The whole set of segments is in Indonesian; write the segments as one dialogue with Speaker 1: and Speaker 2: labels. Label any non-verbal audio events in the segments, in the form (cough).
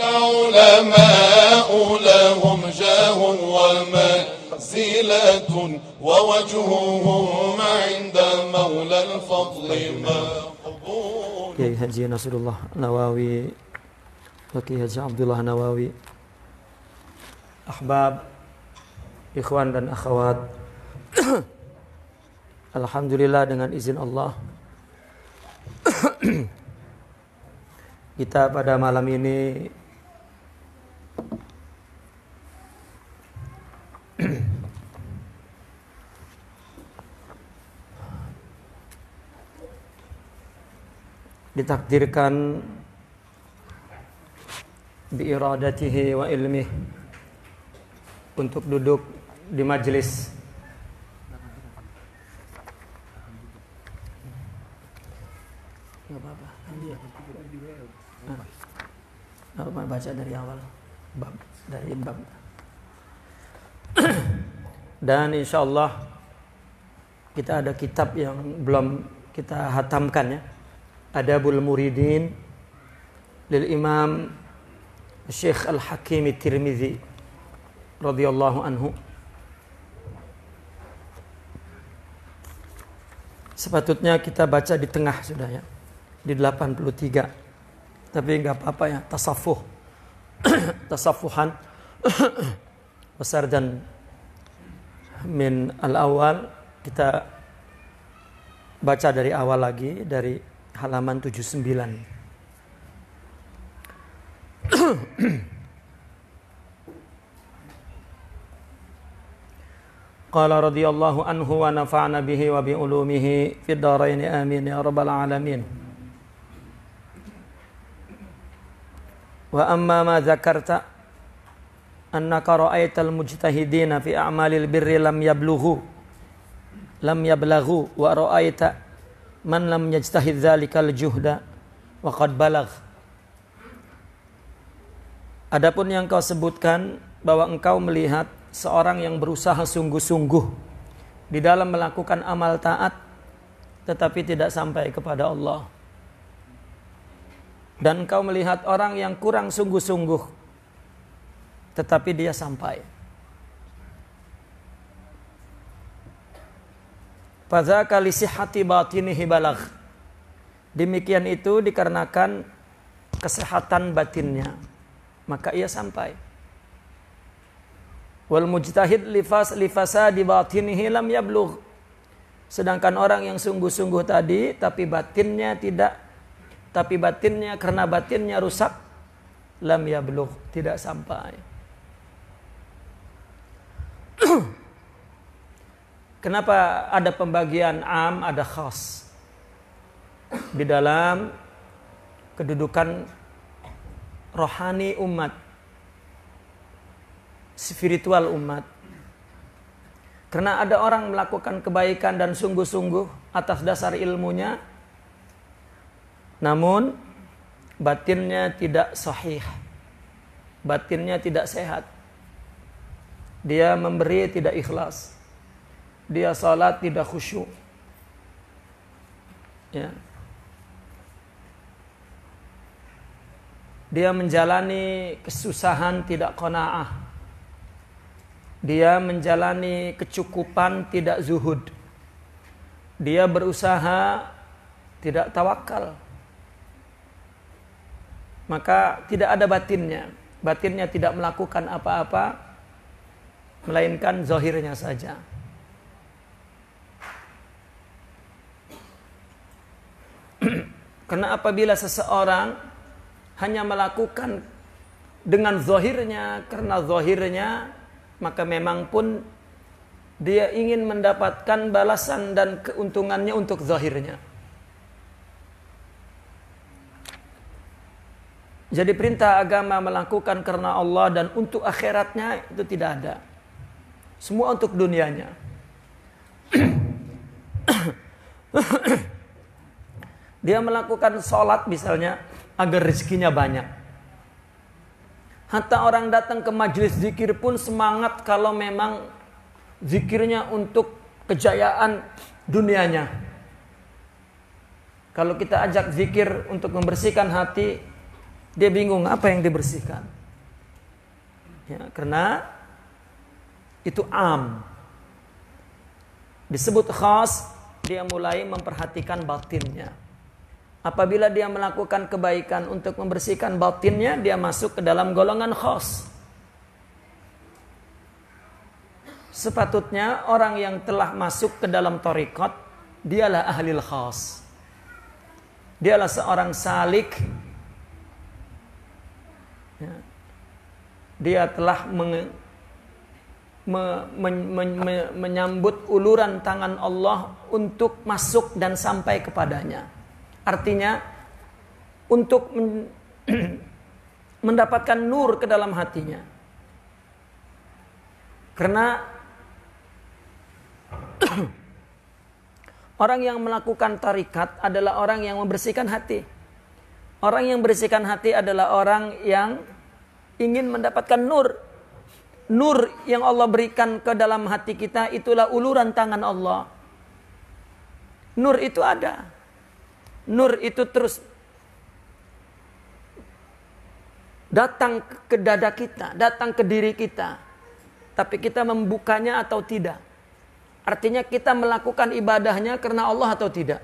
Speaker 1: العلماء لهم جاه ومنزلة ووجههم عند مولى الفضل مقبول Nawawi Nawawi Ikhwan dan akhwat (clears throat) Alhamdulillah dengan izin Allah (clears throat) Kita pada malam ini ditakdirkan iradatihi wa ilmi untuk duduk di majelis apa-apa apa baca dari awal bab dari bab (clears throat) dan insya Allah kita ada kitab yang belum kita hatamkan ya Adabul Muridin lil Imam Syekh Al Hakim Tirmizi radhiyallahu anhu. Sepatutnya kita baca di tengah sudah ya. Di 83. Tapi nggak apa-apa ya, tasafuh. (clears throat) Tasafuhan. (clears throat) Besar dan min al-awal kita baca dari awal lagi dari halaman 79. Qala radhiyallahu anhu wa nafa'na bihi wa bi ulumihi fid dharain amin ya rabbal alamin. Wa amma ma zakarta annaka ra'aital mujtahidina fi a'malil birri lam yablughu lam yablaghu man lam yajtahid dzalikal juhda wa qad balagh Adapun yang kau sebutkan bahwa engkau melihat seorang yang berusaha sungguh-sungguh di dalam melakukan amal taat tetapi tidak sampai kepada Allah. Dan engkau melihat orang yang kurang sungguh-sungguh tetapi dia sampai. Fadzaka li sihhati batinihi balagh. Demikian itu dikarenakan kesehatan batinnya. Maka ia sampai. Wal mujtahid lifas lifasa di batinihi lam yablugh. Sedangkan orang yang sungguh-sungguh tadi tapi batinnya tidak tapi batinnya karena batinnya rusak lam yablugh, tidak sampai. (clears throat) Kenapa ada pembagian am, ada khas di dalam kedudukan rohani umat, spiritual umat. Karena ada orang melakukan kebaikan dan sungguh-sungguh atas dasar ilmunya, namun batinnya tidak sahih, batinnya tidak sehat. Dia memberi tidak ikhlas dia salat tidak khusyuk. Ya. Dia menjalani kesusahan tidak kona'ah. Dia menjalani kecukupan tidak zuhud. Dia berusaha tidak tawakal. Maka tidak ada batinnya. Batinnya tidak melakukan apa-apa melainkan zahirnya saja. Karena apabila seseorang hanya melakukan dengan zohirnya, karena zohirnya, maka memang pun dia ingin mendapatkan balasan dan keuntungannya untuk zahirnya. Jadi perintah agama melakukan karena Allah dan untuk akhiratnya itu tidak ada. Semua untuk dunianya. (clears throat) (coughs) Dia melakukan sholat misalnya agar rezekinya banyak. Hatta orang datang ke majelis zikir pun semangat kalau memang zikirnya untuk kejayaan dunianya. Kalau kita ajak zikir untuk membersihkan hati, dia bingung apa yang dibersihkan. Ya, karena itu am. Disebut khas, dia mulai memperhatikan batinnya. Apabila dia melakukan kebaikan untuk membersihkan batinnya, dia masuk ke dalam golongan khos. Sepatutnya orang yang telah masuk ke dalam torikot, dialah ahli khos. Dialah seorang salik. Ya. Dia telah me, me, me, me, menyambut uluran tangan Allah untuk masuk dan sampai kepadanya. Artinya untuk men (clears throat) mendapatkan nur ke dalam hatinya. Karena (clears throat) orang yang melakukan tarikat adalah orang yang membersihkan hati. Orang yang bersihkan hati adalah orang yang ingin mendapatkan nur. Nur yang Allah berikan ke dalam hati kita itulah uluran tangan Allah. Nur itu ada. Nur itu terus datang ke dada kita, datang ke diri kita. Tapi kita membukanya atau tidak. Artinya kita melakukan ibadahnya karena Allah atau tidak.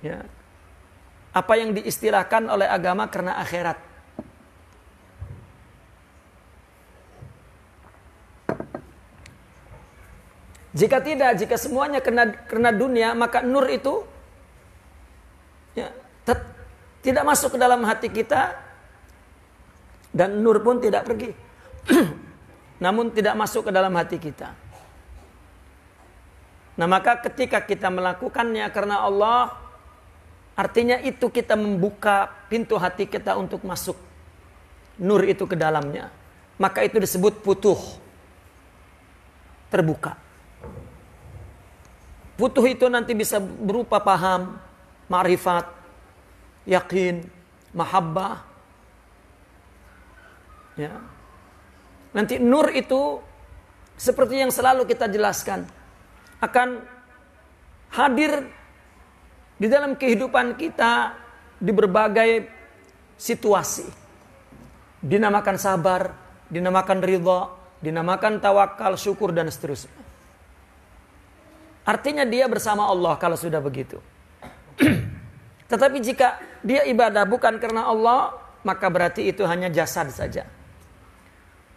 Speaker 1: Ya. Apa yang diistilahkan oleh agama karena akhirat. Jika tidak, jika semuanya kena kena dunia, maka nur itu ya, tet, tidak masuk ke dalam hati kita dan nur pun tidak pergi. (clears throat) Namun tidak masuk ke dalam hati kita. Nah, maka ketika kita melakukannya karena Allah artinya itu kita membuka pintu hati kita untuk masuk nur itu ke dalamnya. Maka itu disebut putuh. Terbuka. Butuh itu nanti bisa berupa paham, marifat, yakin, mahabbah. Ya. Nanti nur itu seperti yang selalu kita jelaskan akan hadir di dalam kehidupan kita di berbagai situasi. Dinamakan sabar, dinamakan ridha, dinamakan tawakal, syukur dan seterusnya. Artinya dia bersama Allah kalau sudah begitu. (clears throat) Tetapi jika dia ibadah bukan karena Allah, maka berarti itu hanya jasad saja.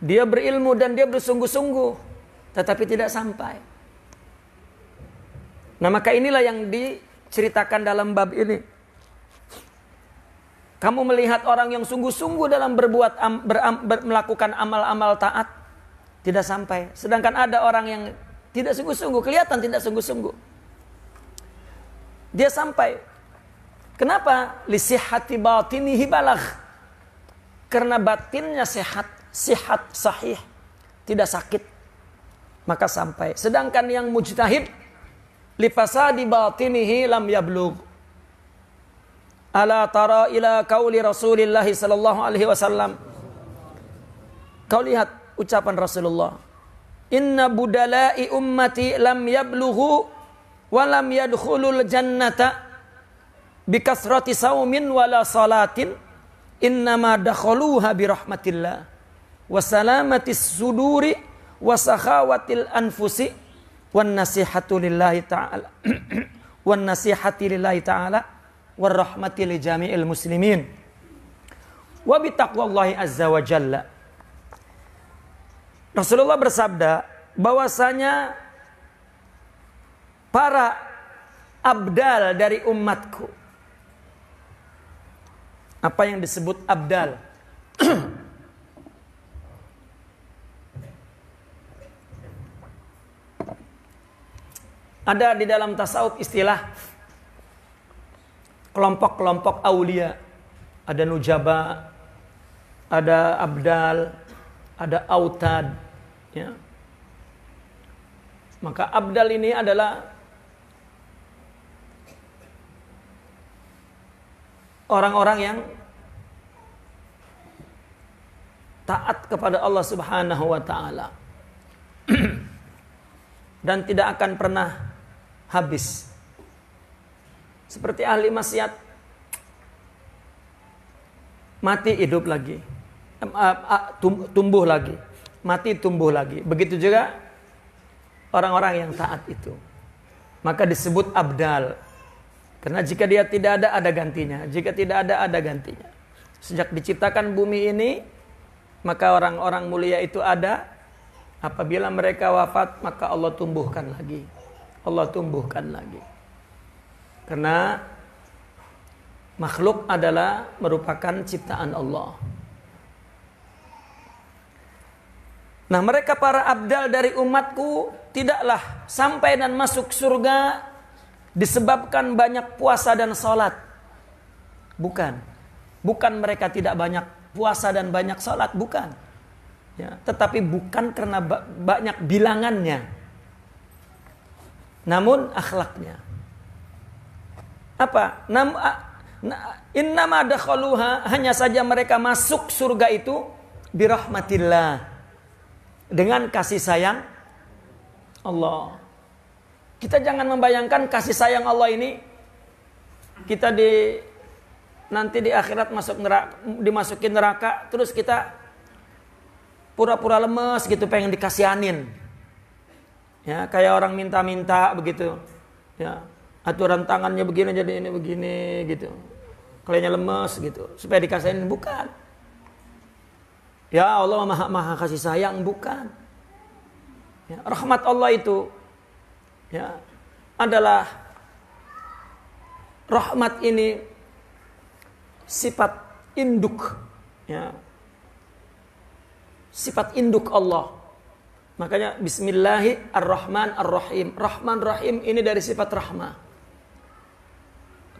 Speaker 1: Dia berilmu dan dia bersungguh-sungguh, tetapi tidak sampai. Nah, maka inilah yang diceritakan dalam bab ini. Kamu melihat orang yang sungguh-sungguh dalam berbuat am, ber, ber, melakukan amal-amal taat tidak sampai. Sedangkan ada orang yang tidak sungguh-sungguh, kelihatan tidak sungguh-sungguh. Dia sampai. Kenapa? Lisihati batinihi balagh. Karena batinnya sehat, sehat, sahih. Tidak sakit. Maka sampai. Sedangkan yang mujtahid. Lifasadi batinihi lam yablug Ala tara ila kauli Rasulillahi sallallahu alaihi wasallam. Kau lihat ucapan Rasulullah Inna budala'i ummati lam yablughu walam yadkhulul jannata bikasrati saumin wala salatin innama dakhaluha birahmatillah wa salamatis suduri wa sakhawatil anfusi wan nasihatu lillahi ta'ala (clears throat) wan nasihati lillahi ta'ala war rahmati li jami'il muslimin wa bi taqwallahi azza wa jalla Rasulullah bersabda bahwasanya para abdal dari umatku. Apa yang disebut abdal? Ada di dalam tasawuf istilah kelompok-kelompok aulia. Ada nujaba, ada abdal, ada autad ya. Maka abdal ini adalah orang-orang yang taat kepada Allah Subhanahu wa taala. (clears throat) Dan tidak akan pernah habis. Seperti ahli maksiat mati hidup lagi. Eh, eh, tumbuh lagi, mati tumbuh lagi. Begitu juga orang-orang yang taat itu. Maka disebut abdal. Karena jika dia tidak ada ada gantinya, jika tidak ada ada gantinya. Sejak diciptakan bumi ini, maka orang-orang mulia itu ada. Apabila mereka wafat, maka Allah tumbuhkan lagi. Allah tumbuhkan lagi. Karena makhluk adalah merupakan ciptaan Allah. Nah mereka para abdal dari umatku tidaklah sampai dan masuk surga disebabkan banyak puasa dan sholat. Bukan. Bukan mereka tidak banyak puasa dan banyak sholat. Bukan. Ya, tetapi bukan karena banyak bilangannya. Namun akhlaknya. Apa? Nam Innama dakhaluha hanya saja mereka masuk surga itu birahmatillah dengan kasih sayang Allah. Kita jangan membayangkan kasih sayang Allah ini kita di nanti di akhirat masuk neraka, dimasukin neraka, terus kita pura-pura lemes gitu pengen dikasihanin. Ya, kayak orang minta-minta begitu. Ya, aturan tangannya begini jadi ini begini gitu. Kaliannya lemes gitu, supaya dikasihanin bukan. Ya Allah maha, maha kasih sayang bukan. Ya, rahmat Allah itu ya adalah rahmat ini sifat induk ya sifat induk Allah makanya Bismillahi Bismillahirrahmanirrahim Rahman Rahim ini dari sifat rahma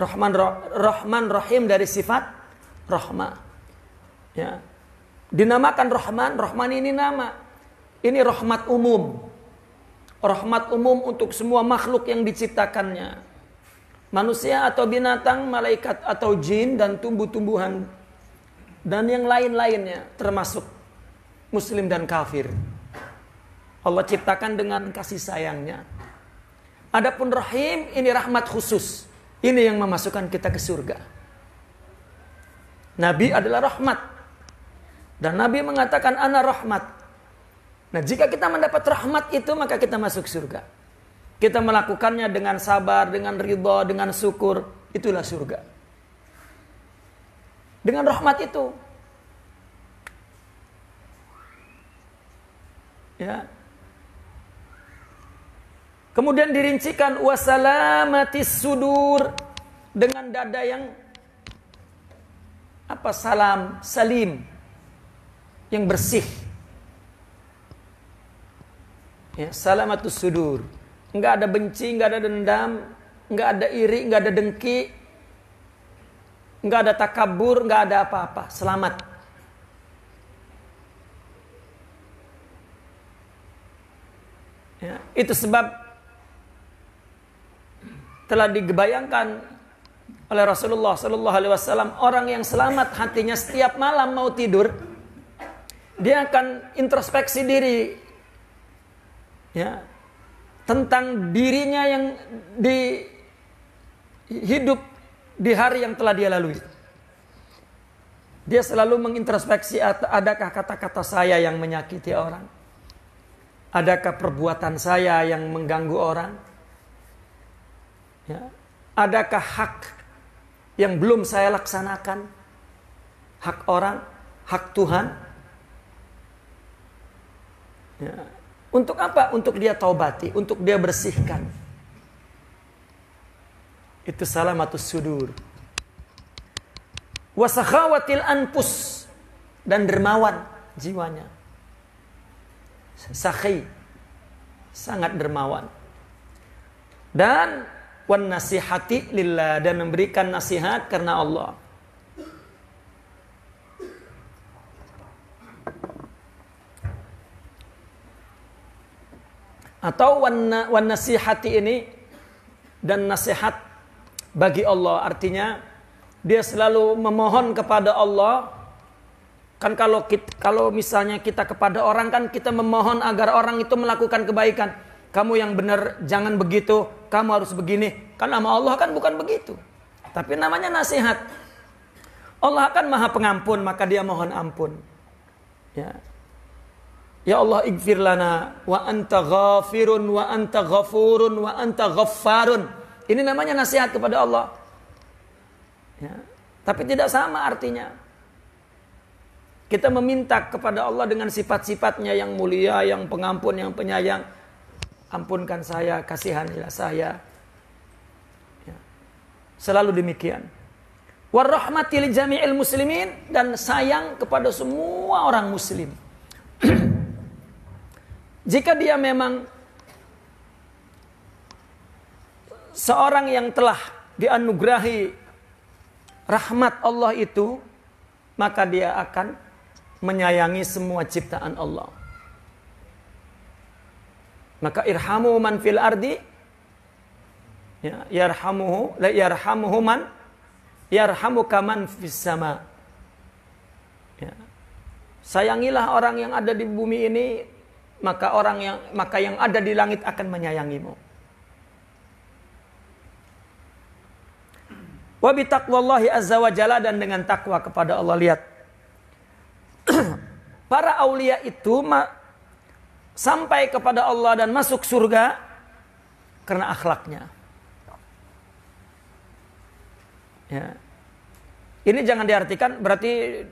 Speaker 1: Rahman Rahman Rahim dari sifat rahma ya Dinamakan Rahman, Rahman ini nama. Ini rahmat umum. Rahmat umum untuk semua makhluk yang diciptakannya. Manusia atau binatang, malaikat atau jin dan tumbuh-tumbuhan. Dan yang lain-lainnya termasuk muslim dan kafir. Allah ciptakan dengan kasih sayangnya. Adapun rahim ini rahmat khusus. Ini yang memasukkan kita ke surga. Nabi adalah rahmat dan Nabi mengatakan anak rahmat. Nah, jika kita mendapat rahmat itu maka kita masuk surga. Kita melakukannya dengan sabar, dengan ridho, dengan syukur, itulah surga. Dengan rahmat itu. Ya. Kemudian dirincikan wasalamatis sudur dengan dada yang apa salam salim yang bersih. Ya, salamatus sudur. Enggak ada benci, enggak ada dendam, enggak ada iri, enggak ada dengki, enggak ada takabur, enggak ada apa-apa. Selamat. Ya, itu sebab telah digebayangkan oleh Rasulullah Sallallahu Alaihi Wasallam orang yang selamat hatinya setiap malam mau tidur dia akan introspeksi diri ya tentang dirinya yang di hidup di hari yang telah dia lalui. Dia selalu mengintrospeksi adakah kata-kata saya yang menyakiti orang? Adakah perbuatan saya yang mengganggu orang? Ya. Adakah hak yang belum saya laksanakan? Hak orang, hak Tuhan, Ya. Untuk apa? Untuk dia taubati, untuk dia bersihkan. Itu salamatus sudur. Wasakhawatil anpus dan dermawan jiwanya. Sakhi sangat dermawan. Dan wan nasihati lillah dan memberikan nasihat karena Allah. atau wan, wan nasihati ini dan nasihat bagi Allah artinya dia selalu memohon kepada Allah kan kalau kita, kalau misalnya kita kepada orang kan kita memohon agar orang itu melakukan kebaikan kamu yang benar jangan begitu kamu harus begini kan nama Allah kan bukan begitu tapi namanya nasihat Allah kan maha pengampun maka dia mohon ampun ya Ya Allah ikfir lana wa anta ghafirun wa anta ghafurun wa anta ghaffarun. Ini namanya nasihat kepada Allah. Ya. Tapi tidak sama artinya. Kita meminta kepada Allah dengan sifat-sifatnya yang mulia, yang pengampun, yang penyayang. Ampunkan saya, kasihanilah saya. Ya. Selalu demikian. Warahmatil jami'il muslimin dan sayang kepada semua orang muslim. (clears throat) Jika dia memang seorang yang telah dianugerahi rahmat Allah itu, maka dia akan menyayangi semua ciptaan Allah. Maka irhamu man fil ardi ya yarhamuhu la yarhamuhu man yarhamuka man fis sama. Ya. Sayangilah orang yang ada di bumi ini maka orang yang maka yang ada di langit akan menyayangimu. Wa bi taqwallahi azza wa jalla dan dengan takwa kepada Allah lihat. (clears throat) Para aulia itu sampai kepada Allah dan masuk surga karena akhlaknya. Ya. Ini jangan diartikan berarti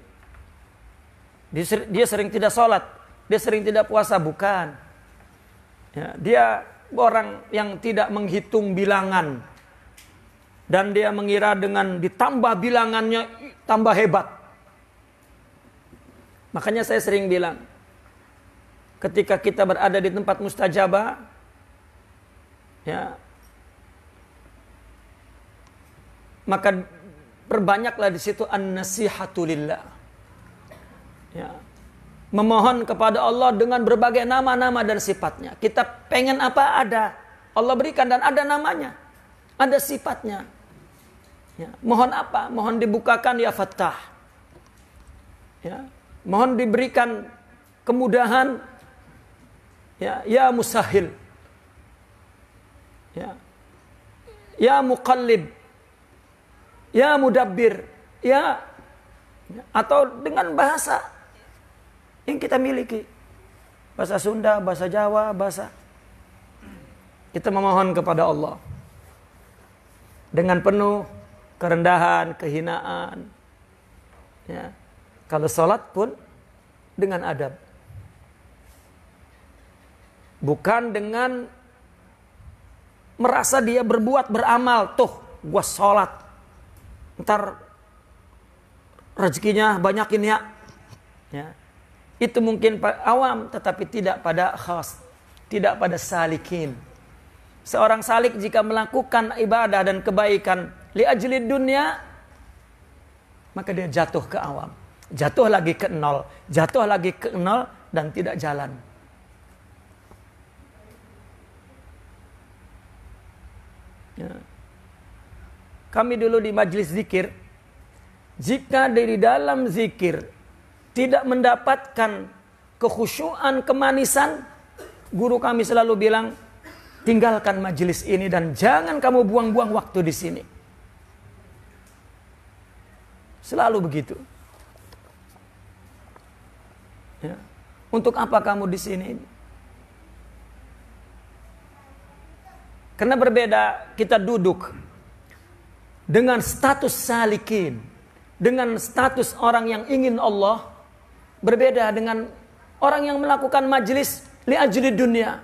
Speaker 1: dia sering tidak sholat dia sering tidak puasa bukan. Ya, dia orang yang tidak menghitung bilangan dan dia mengira dengan ditambah bilangannya tambah hebat. Makanya saya sering bilang, ketika kita berada di tempat mustajabah, ya, maka perbanyaklah di situ an nasihatulillah Ya, memohon kepada Allah dengan berbagai nama-nama dan sifatnya. Kita pengen apa ada. Allah berikan dan ada namanya. Ada sifatnya. Ya. Mohon apa? Mohon dibukakan ya fatah. Ya. Mohon diberikan kemudahan ya, ya Musahil. Ya. Ya Muqallib. Ya Mudabbir. ya. ya atau dengan bahasa yang kita miliki. Bahasa Sunda, bahasa Jawa, bahasa. Kita memohon kepada Allah. Dengan penuh kerendahan, kehinaan. Ya. Kalau sholat pun dengan adab. Bukan dengan merasa dia berbuat beramal. Tuh, gua sholat. Ntar rezekinya banyakin ya. Ya. Itu mungkin awam tetapi tidak pada khas, tidak pada salikin. Seorang salik jika melakukan ibadah dan kebaikan li ajli dunia maka dia jatuh ke awam. Jatuh lagi ke nol, jatuh lagi ke nol dan tidak jalan. Ya. Kami dulu di majlis zikir, jika dari dalam zikir tidak mendapatkan kekhusyuan, kemanisan, guru kami selalu bilang, tinggalkan majelis ini dan jangan kamu buang-buang waktu di sini. Selalu begitu. Ya. Untuk apa kamu di sini? Karena berbeda kita duduk dengan status salikin, dengan status orang yang ingin Allah, Berbeda dengan orang yang melakukan majelis liajli dunia.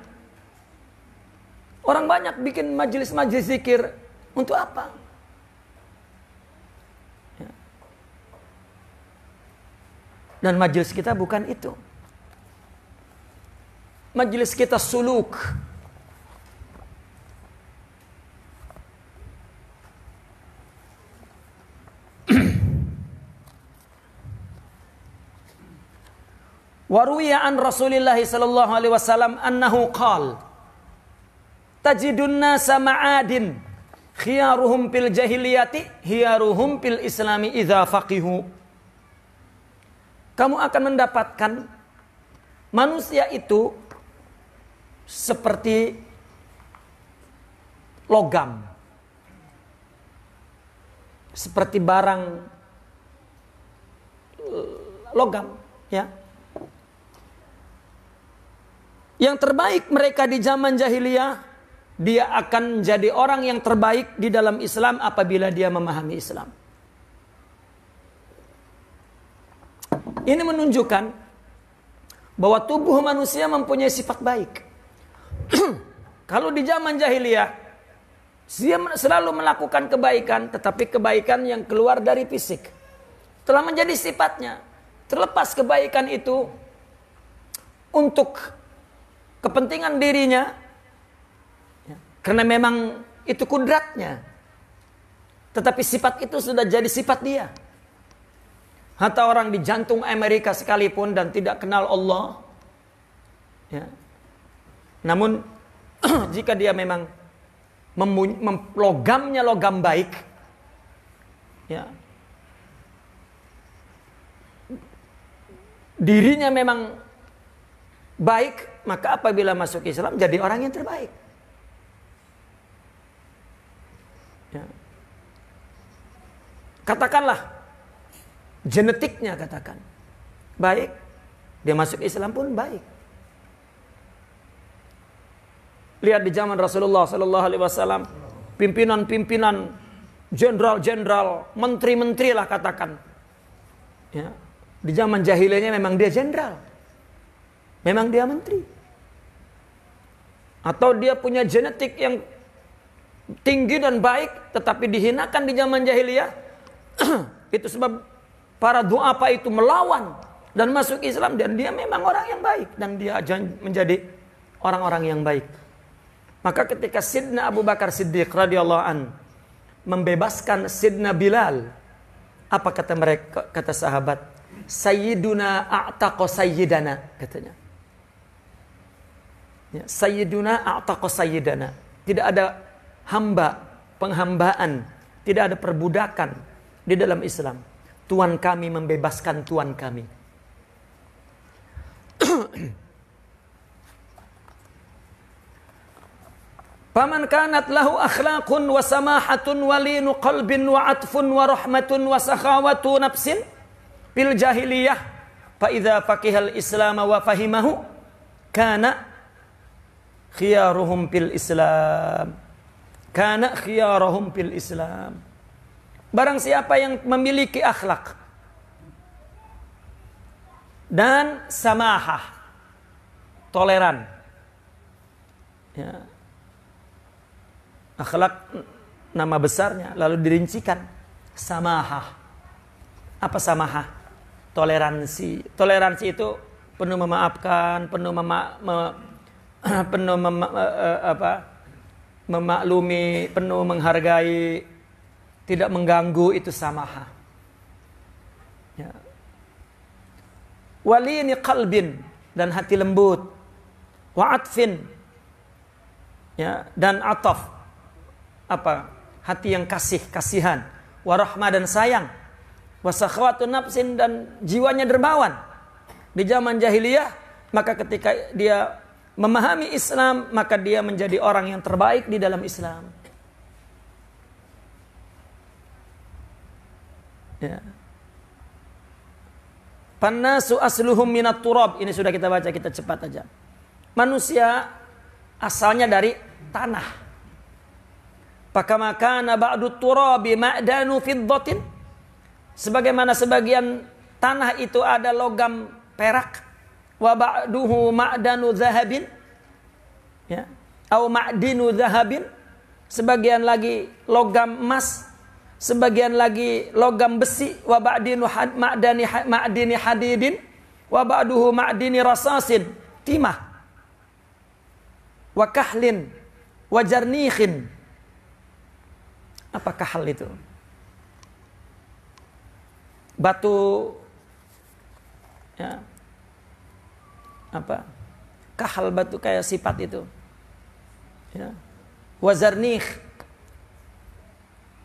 Speaker 1: Orang banyak bikin majelis-majelis zikir untuk apa? Ya. Dan majelis kita bukan itu. Majelis kita suluk, Waruya an Rasulillah sallallahu alaihi wasallam annahu qal Tajidun nasa ma'adin khiyaruhum fil jahiliyati hiyaruhum fil islami idza faqihu Kamu akan mendapatkan manusia itu seperti logam seperti barang eh, logam ya yang terbaik mereka di zaman jahiliyah, dia akan menjadi orang yang terbaik di dalam Islam apabila dia memahami Islam. Ini menunjukkan bahwa tubuh manusia mempunyai sifat baik. (clears throat) Kalau di zaman jahiliyah, dia selalu melakukan kebaikan, tetapi kebaikan yang keluar dari fisik telah menjadi sifatnya. Terlepas kebaikan itu untuk kepentingan dirinya ya. karena memang itu kudratnya tetapi sifat itu sudah jadi sifat dia Hatta orang di jantung Amerika sekalipun dan tidak kenal Allah. Ya. Namun (clears throat) jika dia memang memlogamnya logam baik, ya. dirinya memang baik, maka apabila masuk Islam jadi orang yang terbaik. Ya. Katakanlah genetiknya katakan baik, dia masuk Islam pun baik. Lihat di zaman Rasulullah Sallallahu Alaihi Wasallam, pimpinan-pimpinan, jenderal-jenderal, menteri-menteri lah katakan. Ya. Di zaman jahiliyahnya memang dia jenderal memang dia menteri. Atau dia punya genetik yang tinggi dan baik tetapi dihinakan di zaman jahiliyah. (clears throat) itu sebab para doa apa itu melawan dan masuk Islam dan dia memang orang yang baik dan dia menjadi orang-orang yang baik. Maka ketika Sidna Abu Bakar Siddiq radhiyallahu an membebaskan Sidna Bilal, apa kata mereka kata sahabat? Sayyiduna a'taqa sayyidana katanya. Ya, sayyiduna a'taqa sayyidana. Tidak ada hamba, penghambaan, tidak ada perbudakan di dalam Islam. Tuhan kami membebaskan Tuhan kami. Paman (clears throat) kanat lahu akhlaqun wa samahatun wa linu qalbin wa atfun wa rahmatun wa sakhawatu nafsin fil jahiliyah fa idza faqihal islam wa fahimahu kana khiyaruhum fil Islam. Karena khiyaruhum fil Islam. Barang siapa yang memiliki akhlak dan samahah, toleran. Ya. Akhlak nama besarnya lalu dirincikan samahah. Apa samahah? Toleransi. Toleransi itu penuh memaafkan, penuh mema (clears throat) penuh mem, eh, eh, apa memaklumi, penuh menghargai, tidak mengganggu itu samaha. Ya. ini qalbin dan hati lembut. Wa'atfin ya, dan ataf apa? Hati yang kasih, kasihan. Warahmah dan sayang. wasakhwatun nafsin dan jiwanya dermawan. Di zaman jahiliyah, maka ketika dia memahami Islam, maka dia menjadi orang yang terbaik di dalam Islam. Ya. Panasu asluhum minat turab. Ini sudah kita baca, kita cepat aja. Manusia asalnya dari tanah. Pakamakan makana ba'du turabi ma'danu fiddatin. Sebagaimana sebagian tanah itu ada logam perak wa ba'duhu ma'danu zahabin ya atau ma'dinu zahabin sebagian lagi logam emas sebagian lagi logam besi wa ba'dinu ma'dani ma'dini hadidin wa ba'duhu ma'dini rasasin timah wa kahlin wa jarnihin apa kahal itu batu ya, apa kahal batu kayak sifat itu ya. wazarnih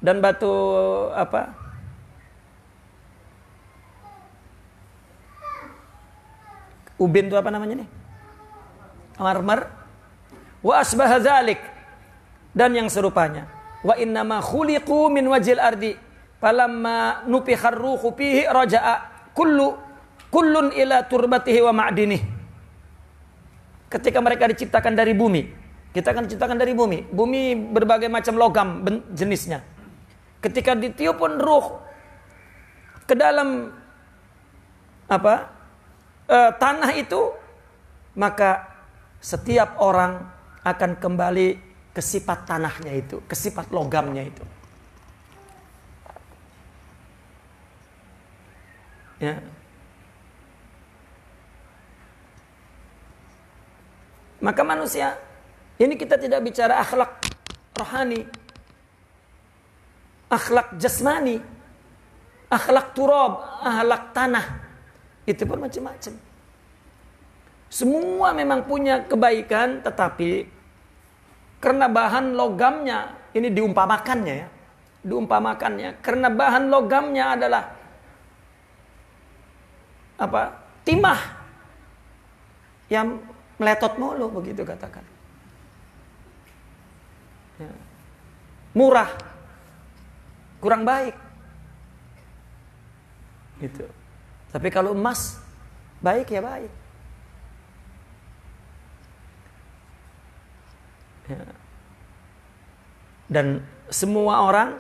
Speaker 1: dan batu apa ubin itu apa namanya nih marmer wa asbah zalik dan yang serupanya wa innama khuliqu min wajil ardi falamma nupihar ruhu fihi raja'a kullu kullun ila turbatihi wa ma'dinihi ketika mereka diciptakan dari bumi. Kita akan diciptakan dari bumi. Bumi berbagai macam logam jenisnya. Ketika ditiup pun ruh ke dalam apa e, tanah itu, maka setiap orang akan kembali ke sifat tanahnya itu, ke sifat logamnya itu. Ya, Maka manusia, ini kita tidak bicara akhlak rohani, akhlak jasmani, akhlak turob, akhlak tanah. Itu pun macam-macam. Semua memang punya kebaikan tetapi karena bahan logamnya ini diumpamakannya ya. Diumpamakannya karena bahan logamnya adalah apa? Timah yang meletot mulu begitu katakan. Ya. Murah, kurang baik. Gitu. Tapi kalau emas baik ya baik. Ya. Dan semua orang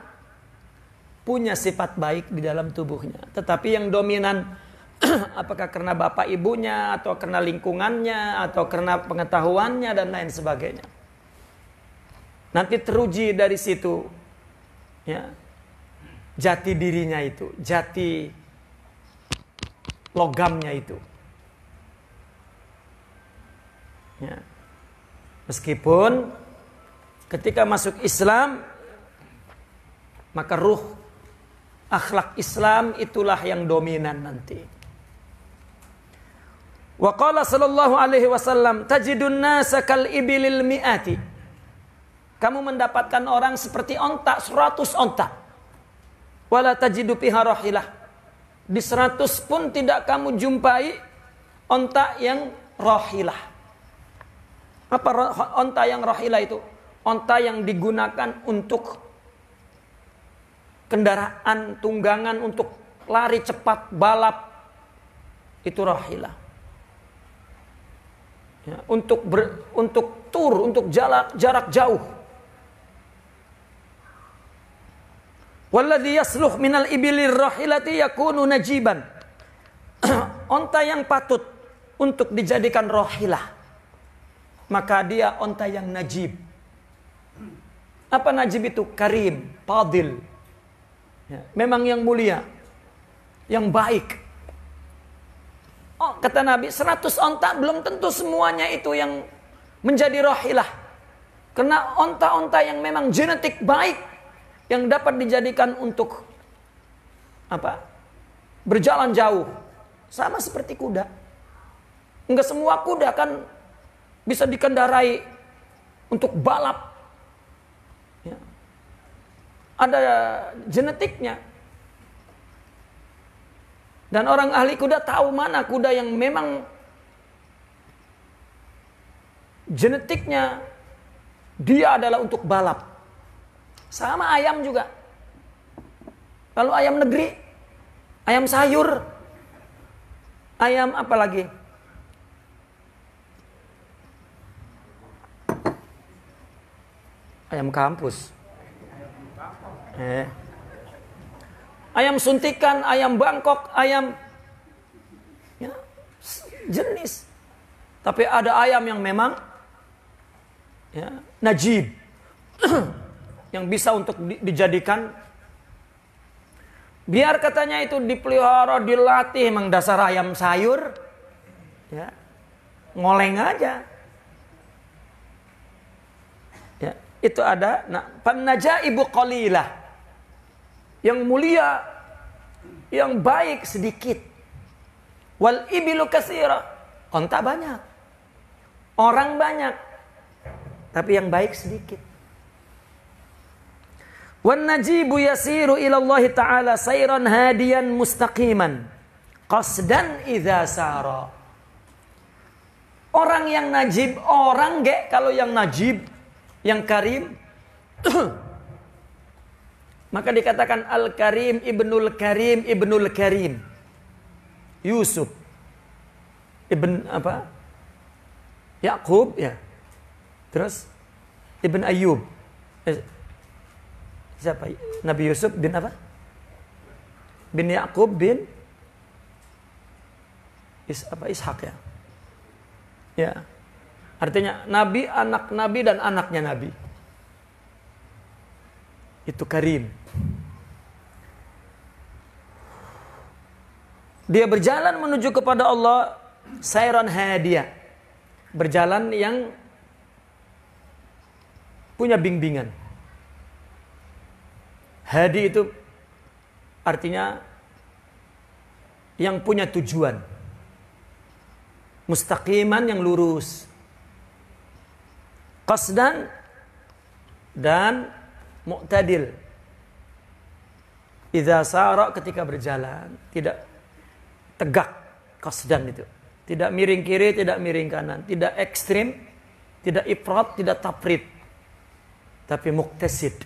Speaker 1: punya sifat baik di dalam tubuhnya, tetapi yang dominan (clears throat) apakah karena bapak ibunya atau karena lingkungannya atau karena pengetahuannya dan lain sebagainya. Nanti teruji dari situ ya. Jati dirinya itu, jati logamnya itu. Ya. Meskipun ketika masuk Islam maka ruh akhlak Islam itulah yang dominan nanti. Wa qala sallallahu alaihi wasallam tajidun nasa kal ibilil mi'ati. Kamu mendapatkan orang seperti onta, seratus onta. Wala tajidu piha rahilah. Di seratus pun tidak kamu jumpai onta yang rahilah. Apa onta yang rahilah itu? Onta yang digunakan untuk kendaraan, tunggangan untuk lari cepat, balap. Itu rahilah ya, untuk ber, untuk tur untuk jarak jarak jauh walladhi yasluh minal ibilir rahilati yakunu najiban (clears throat) onta yang patut untuk dijadikan rohilah maka dia onta yang najib apa najib itu karim fadil ya, memang yang mulia yang baik Oh, kata Nabi, 100 onta belum tentu semuanya itu yang menjadi rohilah. Karena onta-onta yang memang genetik baik yang dapat dijadikan untuk apa? Berjalan jauh. Sama seperti kuda. Enggak semua kuda kan bisa dikendarai untuk balap. Ya. Ada genetiknya, dan orang ahli kuda tahu mana kuda yang memang genetiknya dia adalah untuk balap. Sama ayam juga. Kalau ayam negeri, ayam sayur, ayam apa lagi? Ayam kampus. Eh ayam suntikan, ayam bangkok, ayam ya, jenis. Tapi ada ayam yang memang ya, najib (clears throat) yang bisa untuk di, dijadikan biar katanya itu dipelihara dilatih emang dasar ayam sayur ya ngoleng aja ya itu ada nah panaja ibu qalilah yang mulia, yang baik sedikit. Wal ibilu kasira, kontak banyak. Orang banyak, tapi yang baik sedikit. Wan najibu yasiru ilallah ta'ala sayran hadian mustaqiman. Qasdan idha sara. Orang yang najib, orang gak? kalau yang najib, yang karim, (clears throat) Maka dikatakan Al-Karim Ibnul Karim Ibnul Karim. Yusuf. Ibn apa? Yakub ya. Terus Ibn Ayub. Eh, siapa? Nabi Yusuf bin apa? Bin Yakub bin Is, apa Ishak ya. Ya. Artinya nabi anak nabi dan anaknya nabi itu karim. Dia berjalan menuju kepada Allah Sairon hadiah. Berjalan yang punya bimbingan. Hadi itu artinya yang punya tujuan. Mustaqiman yang lurus. Qasdan dan mu'tadil. Idza sara ketika berjalan tidak tegak kasdan itu. Tidak miring kiri, tidak miring kanan, tidak ekstrim, tidak ifrat, tidak taprit. Tapi muktasid.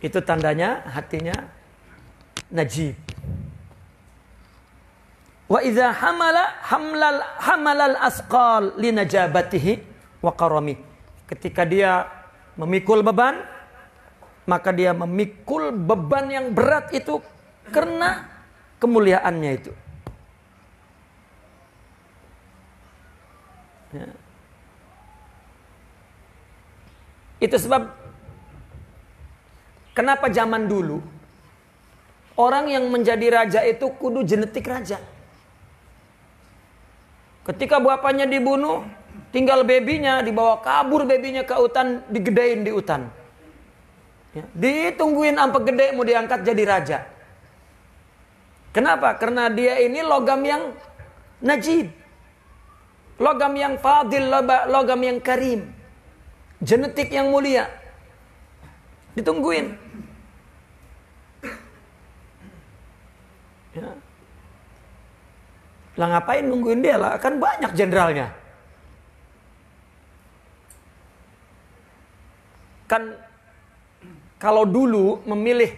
Speaker 1: Itu tandanya hatinya najib. Wa idza hamala hamlal hamalal asqal linajabatihi wa karami. Ketika dia memikul beban, maka dia memikul beban yang berat itu karena kemuliaannya itu. Ya. Itu sebab kenapa zaman dulu orang yang menjadi raja itu kudu genetik raja. Ketika bapaknya dibunuh, tinggal babynya dibawa kabur babynya ke hutan, digedein di hutan. Ya. Ditungguin ampe gede mau diangkat jadi raja. Kenapa? Karena dia ini logam yang najib. Logam yang fadil, logam yang karim. Genetik yang mulia. Ditungguin. Ya. Lah ngapain nungguin dia lah? Kan banyak jenderalnya. Kan kalau dulu memilih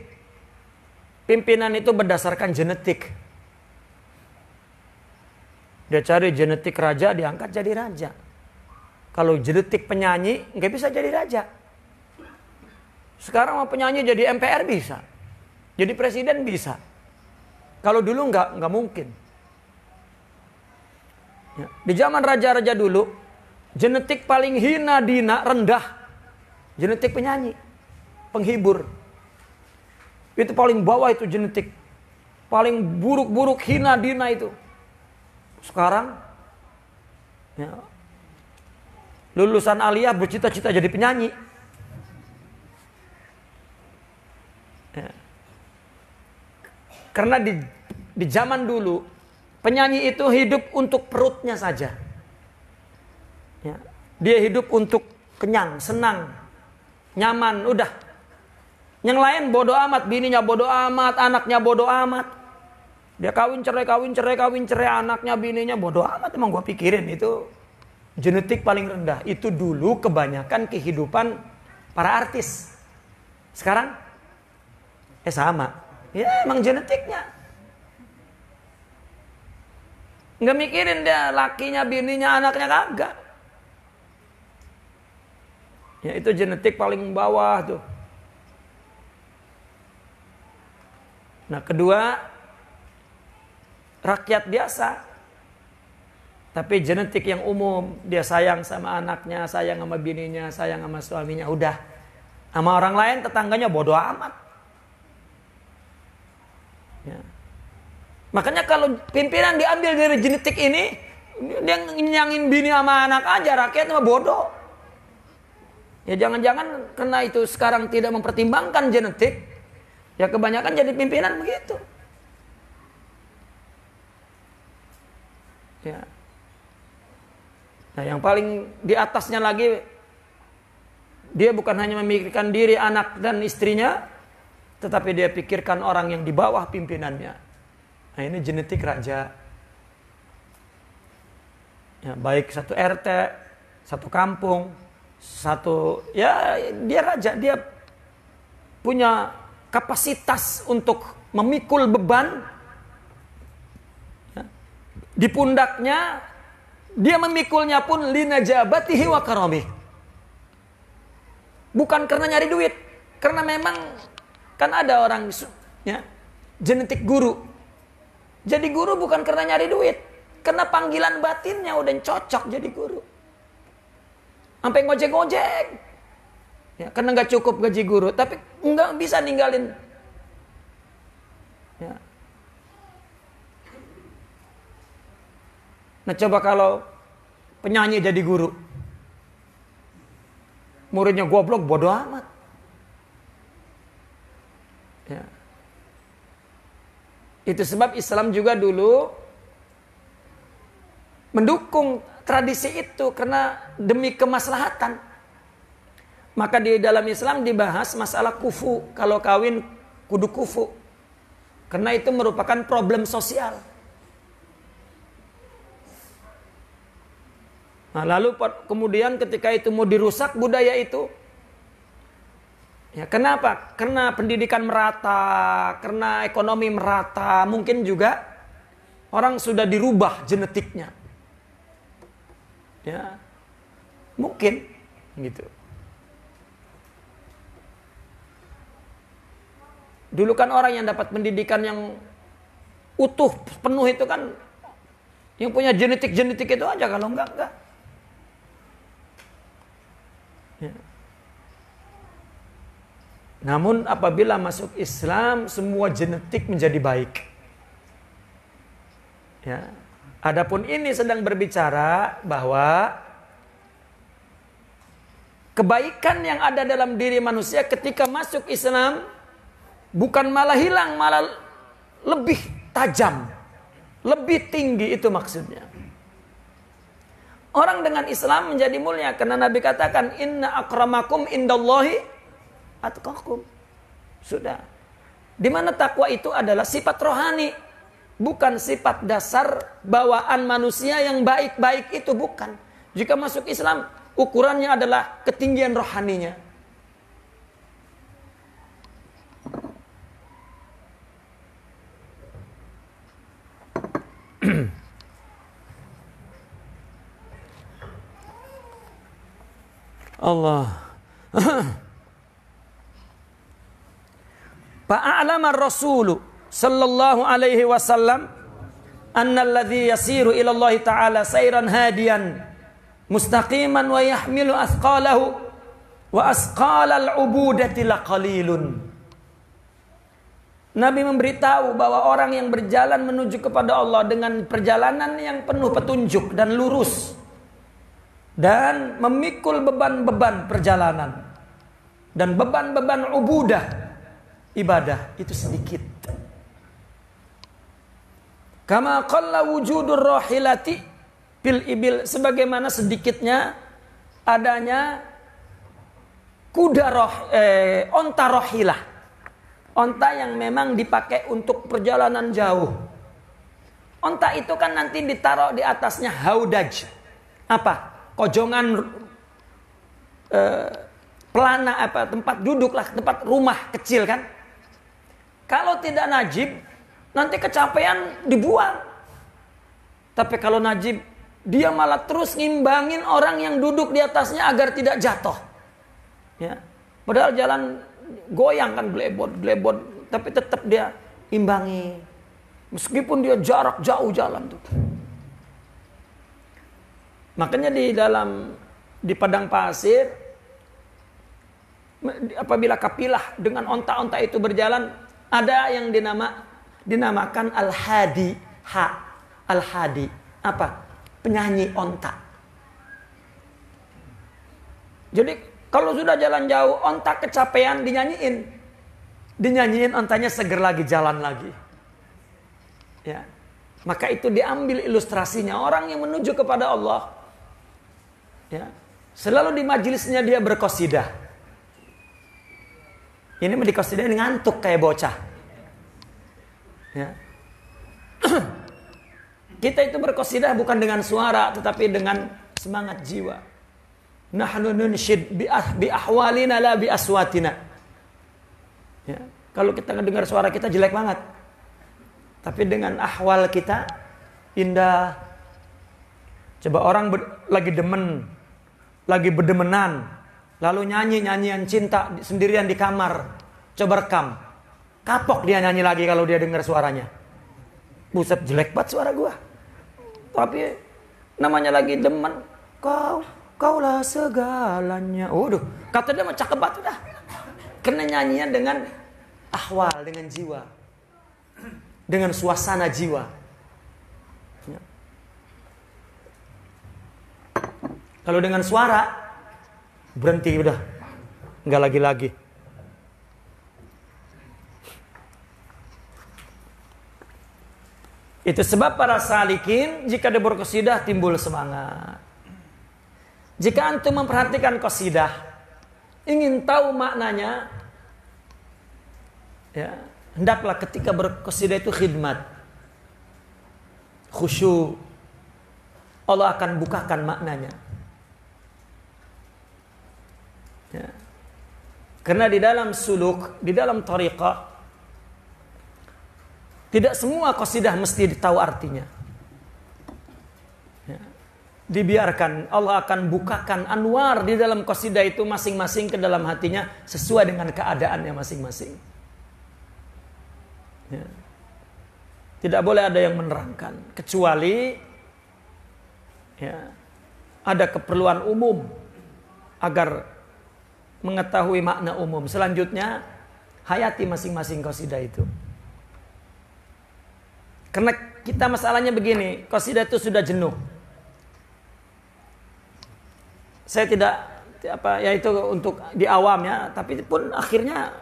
Speaker 1: pimpinan itu berdasarkan genetik. Dia cari genetik raja, diangkat jadi raja. Kalau genetik penyanyi, nggak bisa jadi raja. Sekarang mau penyanyi jadi MPR bisa. Jadi presiden bisa. Kalau dulu nggak, nggak mungkin. Ya. Di zaman raja-raja dulu, genetik paling hina, dina, rendah. Genetik penyanyi penghibur. Itu paling bawah itu genetik. Paling buruk-buruk hina dina itu. Sekarang ya, lulusan aliyah bercita-cita jadi penyanyi. Ya. Karena di di zaman dulu penyanyi itu hidup untuk perutnya saja. Ya. Dia hidup untuk kenyang, senang, nyaman, udah. Yang lain bodoh amat, bininya bodoh amat, anaknya bodoh amat. Dia kawin cerai, kawin cerai, kawin cerai, anaknya, bininya bodoh amat. Emang gue pikirin itu genetik paling rendah. Itu dulu kebanyakan kehidupan para artis. Sekarang? Eh sama. Ya emang genetiknya. Nggak mikirin dia lakinya, bininya, anaknya kagak. Ya itu genetik paling bawah tuh. Nah, kedua rakyat biasa tapi genetik yang umum, dia sayang sama anaknya, sayang sama bininya, sayang sama suaminya, udah. Sama orang lain tetangganya bodoh amat. Ya. Makanya kalau pimpinan diambil dari genetik ini, dia nyangin bini sama anak aja, rakyat mah bodoh. Ya jangan-jangan karena itu sekarang tidak mempertimbangkan genetik, Ya kebanyakan jadi pimpinan begitu. Ya. Nah, yang paling di atasnya lagi dia bukan hanya memikirkan diri anak dan istrinya, tetapi dia pikirkan orang yang di bawah pimpinannya. Nah, ini genetik raja. Ya, baik satu RT, satu kampung, satu ya dia raja, dia punya kapasitas untuk memikul beban ya, di pundaknya dia memikulnya pun lina jabatihi wa karami. Bukan karena nyari duit, karena memang kan ada orang ya, genetik guru. Jadi guru bukan karena nyari duit, karena panggilan batinnya udah cocok jadi guru. Sampai ngojek-ngojek, Ya, karena nggak cukup gaji guru, tapi nggak bisa ninggalin. Ya. Nah coba kalau penyanyi jadi guru, muridnya goblok bodoh amat. Ya. Itu sebab Islam juga dulu mendukung tradisi itu karena demi kemaslahatan. Maka di dalam Islam dibahas masalah kufu. Kalau kawin kudu kufu. Karena itu merupakan problem sosial. Nah, lalu kemudian ketika itu mau dirusak budaya itu. Ya, kenapa? Karena pendidikan merata, karena ekonomi merata, mungkin juga orang sudah dirubah genetiknya. Ya. Mungkin gitu. Dulu kan orang yang dapat pendidikan yang utuh penuh itu kan yang punya genetik-genetik itu aja kalau enggak enggak. Ya. Namun apabila masuk Islam semua genetik menjadi baik. Ya. Adapun ini sedang berbicara bahwa kebaikan yang ada dalam diri manusia ketika masuk Islam Bukan malah hilang, malah lebih tajam. Lebih tinggi itu maksudnya. Orang dengan Islam menjadi mulia karena Nabi katakan inna akramakum indallahi atqakum. Sudah. Di mana takwa itu adalah sifat rohani, bukan sifat dasar bawaan manusia yang baik-baik itu bukan. Jika masuk Islam, ukurannya adalah ketinggian rohaninya. Allah. (laughs) Fa'alama Rasul sallallahu alaihi wasallam anna alladhi yasiru ila Allah taala sayran hadiyan mustaqiman wa yahmilu asqalahu wa asqalal ubudati laqalilun. Nabi memberitahu bahwa orang yang berjalan menuju kepada Allah dengan perjalanan yang penuh petunjuk dan lurus dan memikul beban-beban perjalanan dan beban-beban ubudah ibadah itu sedikit. Kama qalla wujudur rahilati bil ibil sebagaimana sedikitnya adanya kuda roh eh, onta rohilah. Onta yang memang dipakai untuk perjalanan jauh. Onta itu kan nanti ditaruh di atasnya haudaj. Apa? kojongan eh, pelana apa tempat duduk lah, tempat rumah kecil kan. Kalau tidak Najib, nanti kecapean dibuang. Tapi kalau Najib, dia malah terus ngimbangin orang yang duduk di atasnya agar tidak jatuh. Ya. Padahal jalan goyang kan blebot blebot tapi tetap dia imbangi. Meskipun dia jarak jauh jalan tuh. Makanya di dalam di padang pasir apabila kapilah dengan onta-onta itu berjalan ada yang dinama dinamakan al-hadi ha al-hadi apa penyanyi onta jadi kalau sudah jalan jauh onta kecapean dinyanyiin dinyanyiin ontanya seger lagi jalan lagi ya maka itu diambil ilustrasinya orang yang menuju kepada Allah ya selalu di majelisnya dia berkosidah ini mau dikosidah ngantuk kayak bocah ya (clears throat) kita itu berkosidah bukan dengan suara tetapi dengan semangat jiwa nahnu nunshid bi ah, bi ahwalina la bi aswatina ya kalau kita dengar suara kita jelek banget tapi dengan ahwal kita indah Coba orang lagi demen lagi berdemenan, lalu nyanyi-nyanyian cinta sendirian di kamar, coba rekam. Kapok dia nyanyi lagi kalau dia dengar suaranya. Buset jelek banget suara gua. Tapi namanya lagi demen. Kau, kaulah segalanya. Waduh, kata dia mah cakep banget udah. Kena nyanyian dengan ahwal, dengan jiwa. Dengan suasana jiwa. Kalau dengan suara berhenti udah. Enggak lagi-lagi. Itu sebab para salikin jika ada kosidah timbul semangat. Jika antum memperhatikan kosidah, ingin tahu maknanya, ya, hendaklah ketika berkosidah itu khidmat, khusyuk, Allah akan bukakan maknanya. Ya. Karena di dalam suluk, di dalam tariqah, tidak semua kosidah mesti tahu artinya. Ya. Dibiarkan Allah akan bukakan anwar di dalam kosidah itu masing-masing ke dalam hatinya sesuai dengan keadaannya masing-masing. Ya. Tidak boleh ada yang menerangkan kecuali ya, ada keperluan umum agar mengetahui makna umum. Selanjutnya, hayati masing-masing kosida itu. Karena kita masalahnya begini, kosida itu sudah jenuh. Saya tidak apa ya itu untuk di awam ya, tapi pun akhirnya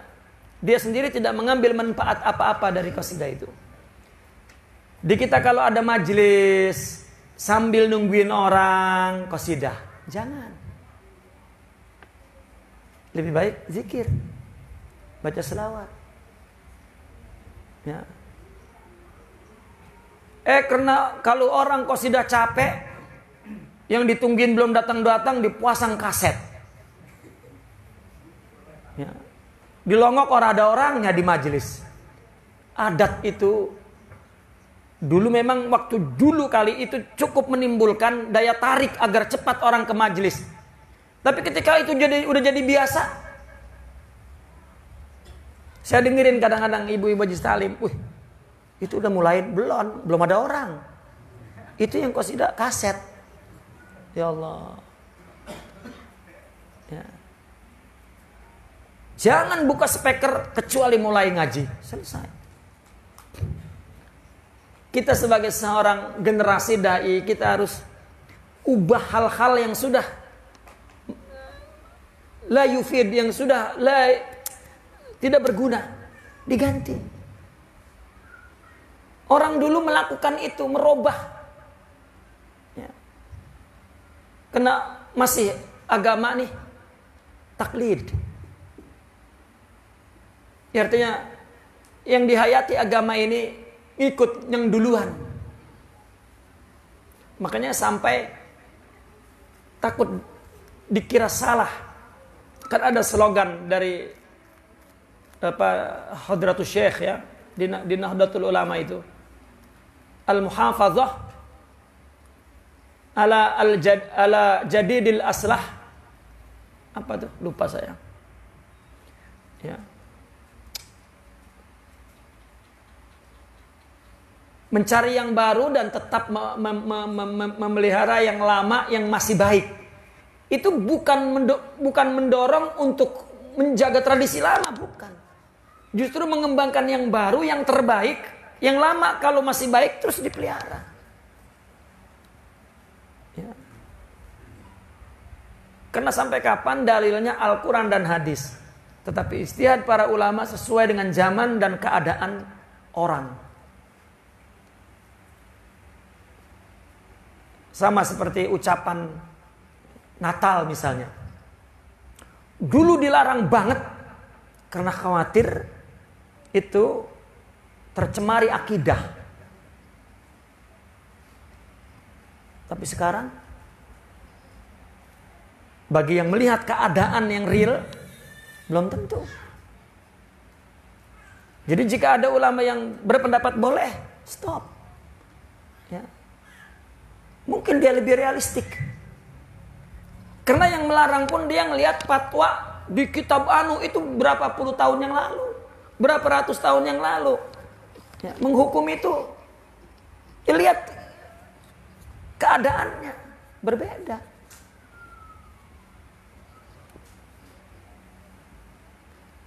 Speaker 1: dia sendiri tidak mengambil manfaat apa-apa dari kosida itu. Di kita kalau ada majelis sambil nungguin orang kosida, jangan. Lebih baik zikir. Baca selawat. Ya. Eh karena kalau orang kok sudah capek yang ditungguin belum datang-datang dipuasang kaset. Ya. Di orang ada orangnya di majelis. Adat itu Dulu memang waktu dulu kali itu cukup menimbulkan daya tarik agar cepat orang ke majelis. Tapi ketika itu jadi udah jadi biasa, saya dengerin kadang-kadang ibu-ibu majlis talim, wih, itu udah mulai belum, belum ada orang. Itu yang kau tidak kaset. Ya Allah. Ya. Jangan buka speaker kecuali mulai ngaji. Selesai. Kita sebagai seorang generasi dai, kita harus ubah hal-hal yang sudah la yufid yang sudah la tidak berguna diganti. Orang dulu melakukan itu merubah. Ya. Kena masih agama nih taklid. Ya, artinya yang dihayati agama ini ikut yang duluan. Makanya sampai takut dikira salah kan ada slogan dari apa Hadratus Syekh ya di, di Nahdlatul Ulama itu al muhafazah ala al jad, ala jadidil aslah apa tuh lupa saya ya mencari yang baru dan tetap memelihara yang lama yang masih baik itu bukan mendo bukan mendorong untuk menjaga tradisi lama, bukan. Justru mengembangkan yang baru, yang terbaik, yang lama kalau masih baik terus dipelihara. Ya. Karena sampai kapan dalilnya Al-Quran dan hadis. Tetapi istihad para ulama sesuai dengan zaman dan keadaan orang. Sama seperti ucapan Natal misalnya. Dulu dilarang banget karena khawatir itu tercemari akidah. Tapi sekarang bagi yang melihat keadaan yang real belum tentu. Jadi jika ada ulama yang berpendapat boleh, stop. Ya. Mungkin dia lebih realistik. Karena yang melarang pun dia ngelihat fatwa di kitab anu itu berapa puluh tahun yang lalu, berapa ratus tahun yang lalu. Ya, menghukum itu ya lihat keadaannya berbeda.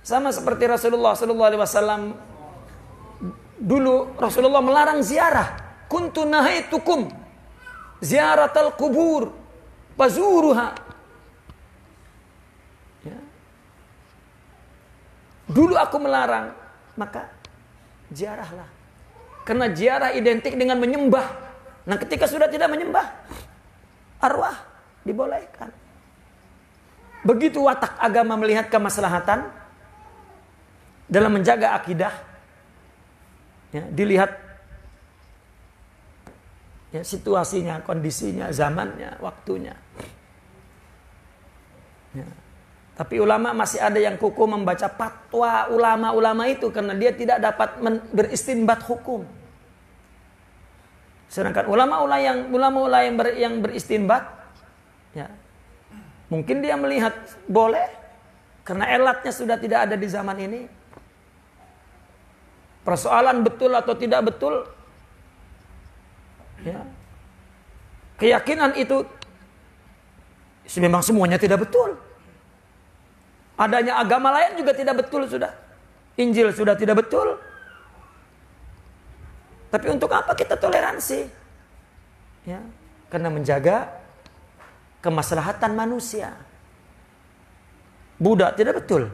Speaker 1: Sama seperti Rasulullah Sallallahu Alaihi Wasallam dulu Rasulullah melarang ziarah. Kuntu nahaitukum ziaratal kubur. Pazuruha Dulu aku melarang, maka ziarahlah. Karena ziarah identik dengan menyembah. Nah, ketika sudah tidak menyembah, arwah dibolehkan. Begitu watak agama melihat kemaslahatan dalam menjaga akidah, ya, dilihat ya, situasinya, kondisinya, zamannya, waktunya. Ya. Tapi ulama masih ada yang kuku membaca patwa ulama-ulama itu karena dia tidak dapat beristinbat hukum. Sedangkan ulama-ulama yang ulama-ulama yang, ber, yang beristinbat ya. Mungkin dia melihat boleh karena elatnya sudah tidak ada di zaman ini. Persoalan betul atau tidak betul ya. Keyakinan itu memang semuanya tidak betul. Adanya agama lain juga tidak betul sudah. Injil sudah tidak betul. Tapi untuk apa kita toleransi? Ya, karena menjaga kemaslahatan manusia. Buddha tidak betul.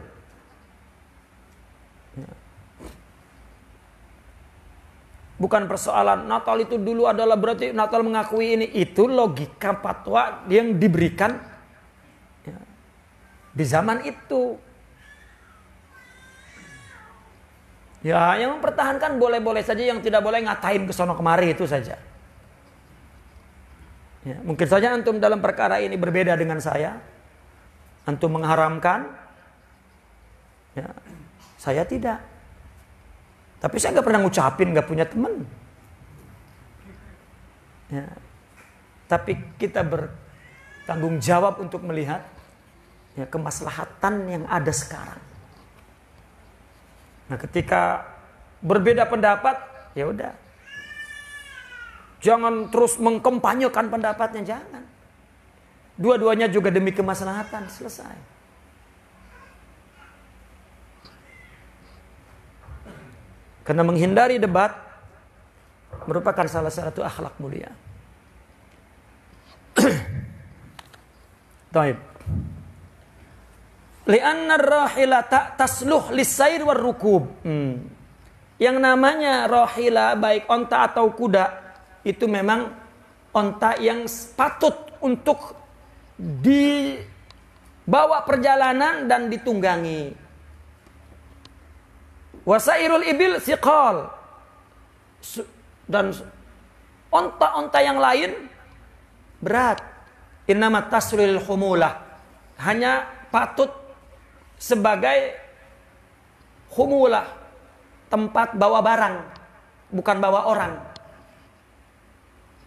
Speaker 1: Ya. Bukan persoalan Natal itu dulu adalah berarti Natal mengakui ini. Itu logika patwa yang diberikan di zaman itu. Ya, yang mempertahankan boleh-boleh saja, yang tidak boleh ngatain ke sono kemari itu saja. Ya, mungkin saja antum dalam perkara ini berbeda dengan saya. Antum mengharamkan. Ya, saya tidak. Tapi saya nggak pernah ngucapin, nggak punya teman. Ya. Tapi kita bertanggung jawab untuk melihat ya, kemaslahatan yang ada sekarang. Nah, ketika berbeda pendapat, ya udah. Jangan terus mengkampanyekan pendapatnya, jangan. Dua-duanya juga demi kemaslahatan, selesai. Karena menghindari debat merupakan salah satu akhlak mulia. (clears throat) Taib. Lianna rahila tak tasluh lisair war rukub. Hmm. Yang namanya rahila baik onta atau kuda itu memang onta yang patut untuk dibawa perjalanan dan ditunggangi. Wasairul ibil siqal dan onta-onta yang lain berat. Innama tasril humulah. Hanya patut sebagai humulah tempat bawa barang bukan bawa orang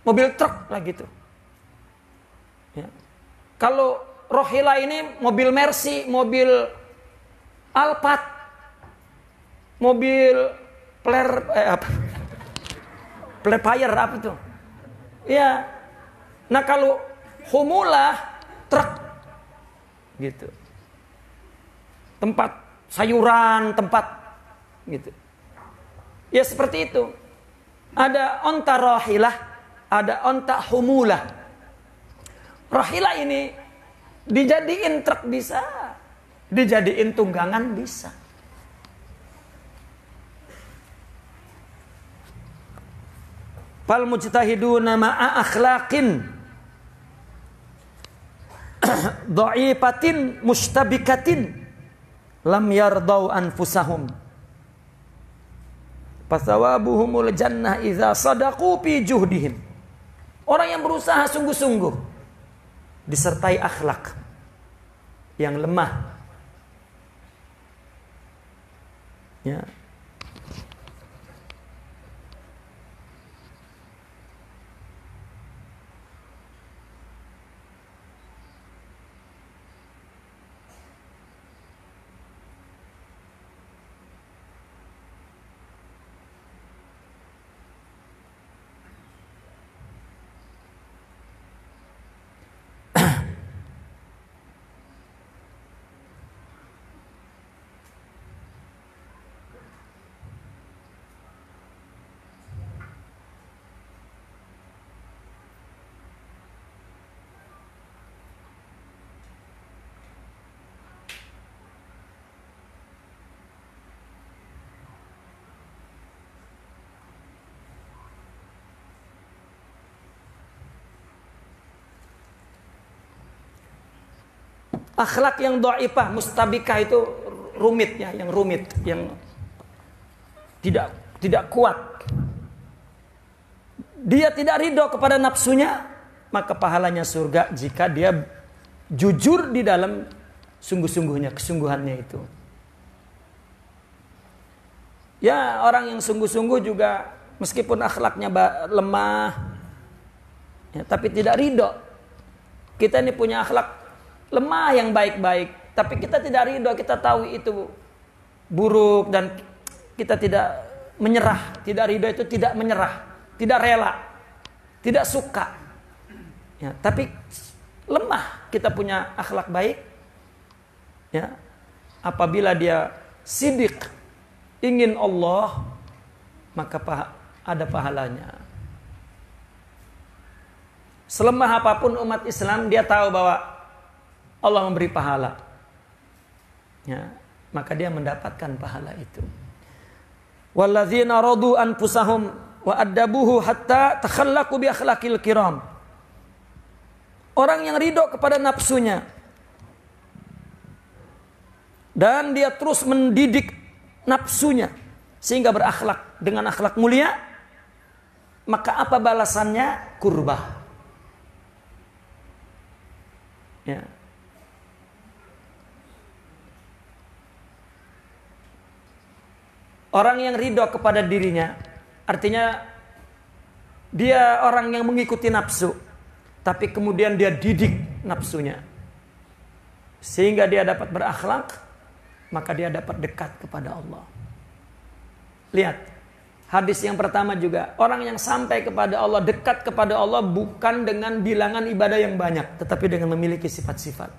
Speaker 1: mobil truk lah gitu ya. kalau rohila ini mobil mercy mobil alphard mobil player eh, apa (laughs) player apa itu ya nah kalau humulah truk gitu tempat sayuran, tempat gitu. Ya seperti itu. Ada onta rahilah, ada onta humulah. Rahilah ini dijadiin truk bisa, dijadiin tunggangan bisa. Fal mujtahiduna ma'a akhlaqin (coughs) dha'ifatin mustabikatin lam yardau anfusahum fasawabuhumul jannah idza sadaqu fi juhdihim orang yang berusaha sungguh-sungguh disertai akhlak yang lemah ya Akhlak yang do'ifah, mustabikah itu rumit ya, yang rumit, yang tidak tidak kuat. Dia tidak ridho kepada nafsunya, maka pahalanya surga jika dia jujur di dalam sungguh-sungguhnya, kesungguhannya itu. Ya orang yang sungguh-sungguh juga meskipun akhlaknya lemah, ya, tapi tidak ridho. Kita ini punya akhlak lemah yang baik-baik. Tapi kita tidak ridho, kita tahu itu buruk dan kita tidak menyerah. Tidak ridho itu tidak menyerah, tidak rela, tidak suka. Ya, tapi lemah kita punya akhlak baik. Ya, apabila dia sidik ingin Allah maka ada pahalanya. Selemah apapun umat Islam dia tahu bahwa Allah memberi pahala. Ya, maka dia mendapatkan pahala itu. Wallazina radu anfusahum wa addabuhu hatta takhallaqu bi kiram. Orang yang ridho kepada nafsunya dan dia terus mendidik nafsunya sehingga berakhlak dengan akhlak mulia maka apa balasannya kurbah ya Orang yang ridho kepada dirinya, artinya dia orang yang mengikuti nafsu, tapi kemudian dia didik nafsunya. Sehingga dia dapat berakhlak, maka dia dapat dekat kepada Allah. Lihat, hadis yang pertama juga, orang yang sampai kepada Allah, dekat kepada Allah bukan dengan bilangan ibadah yang banyak, tetapi dengan memiliki sifat-sifat.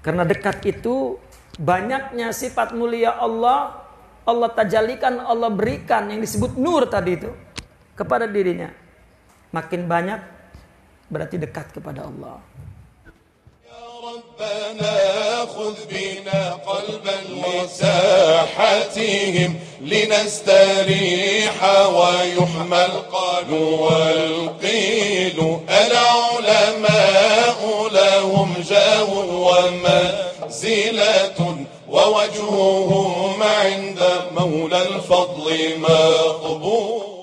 Speaker 1: Karena dekat itu banyaknya sifat mulia Allah Allah tajalikan, Allah berikan yang disebut nur tadi itu kepada dirinya. Makin banyak berarti dekat kepada Allah. Ya ووجههم عند مولى الفضل مقبول